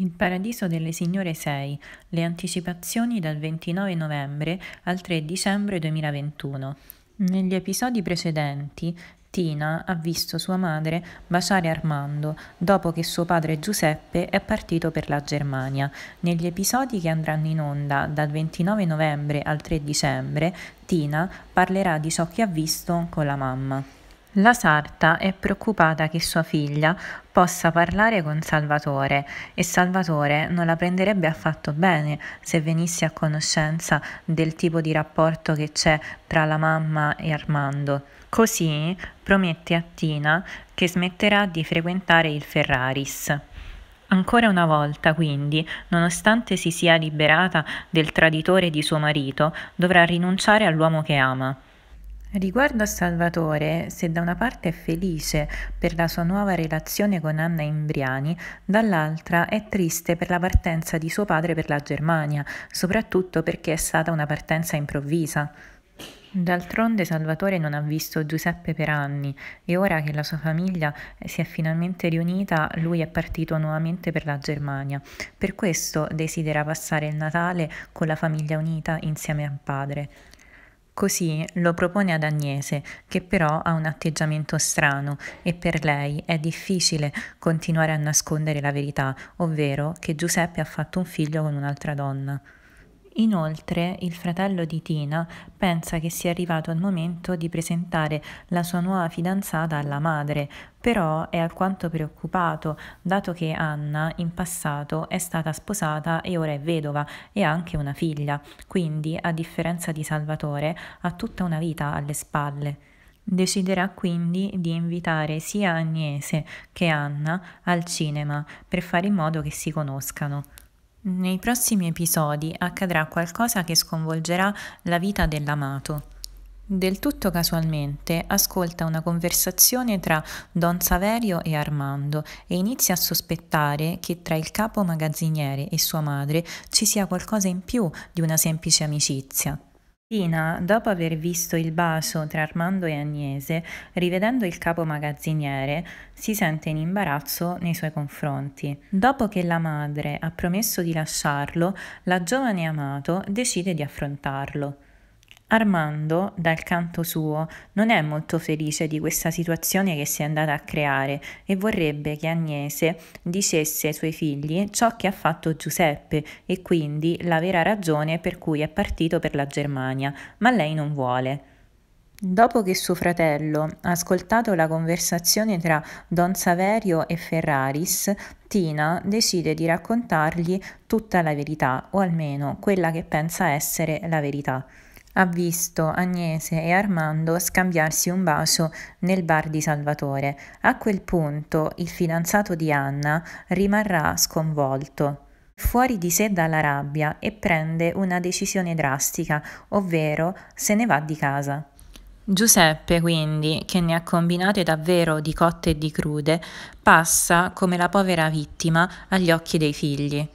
Il Paradiso delle Signore 6, le anticipazioni dal 29 novembre al 3 dicembre 2021. Negli episodi precedenti, Tina ha visto sua madre baciare Armando dopo che suo padre Giuseppe è partito per la Germania. Negli episodi che andranno in onda dal 29 novembre al 3 dicembre, Tina parlerà di ciò che ha visto con la mamma. La sarta è preoccupata che sua figlia possa parlare con Salvatore e Salvatore non la prenderebbe affatto bene se venisse a conoscenza del tipo di rapporto che c'è tra la mamma e Armando. Così promette a Tina che smetterà di frequentare il Ferraris. Ancora una volta, quindi, nonostante si sia liberata del traditore di suo marito, dovrà rinunciare all'uomo che ama. Riguardo a Salvatore, se da una parte è felice per la sua nuova relazione con Anna Imbriani, dall'altra è triste per la partenza di suo padre per la Germania, soprattutto perché è stata una partenza improvvisa. D'altronde Salvatore non ha visto Giuseppe per anni e ora che la sua famiglia si è finalmente riunita, lui è partito nuovamente per la Germania. Per questo desidera passare il Natale con la famiglia unita insieme al padre. Così lo propone ad Agnese, che però ha un atteggiamento strano e per lei è difficile continuare a nascondere la verità, ovvero che Giuseppe ha fatto un figlio con un'altra donna. Inoltre il fratello di Tina pensa che sia arrivato il momento di presentare la sua nuova fidanzata alla madre, però è alquanto preoccupato dato che Anna in passato è stata sposata e ora è vedova e ha anche una figlia, quindi a differenza di Salvatore ha tutta una vita alle spalle. Deciderà quindi di invitare sia Agnese che Anna al cinema per fare in modo che si conoscano. Nei prossimi episodi accadrà qualcosa che sconvolgerà la vita dell'amato. Del tutto casualmente ascolta una conversazione tra Don Saverio e Armando e inizia a sospettare che tra il capo magazziniere e sua madre ci sia qualcosa in più di una semplice amicizia. Tina, dopo aver visto il bacio tra Armando e Agnese, rivedendo il capo magazziniere, si sente in imbarazzo nei suoi confronti. Dopo che la madre ha promesso di lasciarlo, la giovane amato decide di affrontarlo. Armando, dal canto suo, non è molto felice di questa situazione che si è andata a creare e vorrebbe che Agnese dicesse ai suoi figli ciò che ha fatto Giuseppe e quindi la vera ragione per cui è partito per la Germania, ma lei non vuole. Dopo che suo fratello ha ascoltato la conversazione tra Don Saverio e Ferraris, Tina decide di raccontargli tutta la verità, o almeno quella che pensa essere la verità ha visto Agnese e Armando scambiarsi un bacio nel bar di Salvatore. A quel punto il fidanzato di Anna rimarrà sconvolto fuori di sé dalla rabbia e prende una decisione drastica, ovvero se ne va di casa. Giuseppe, quindi, che ne ha combinate davvero di cotte e di crude, passa come la povera vittima agli occhi dei figli.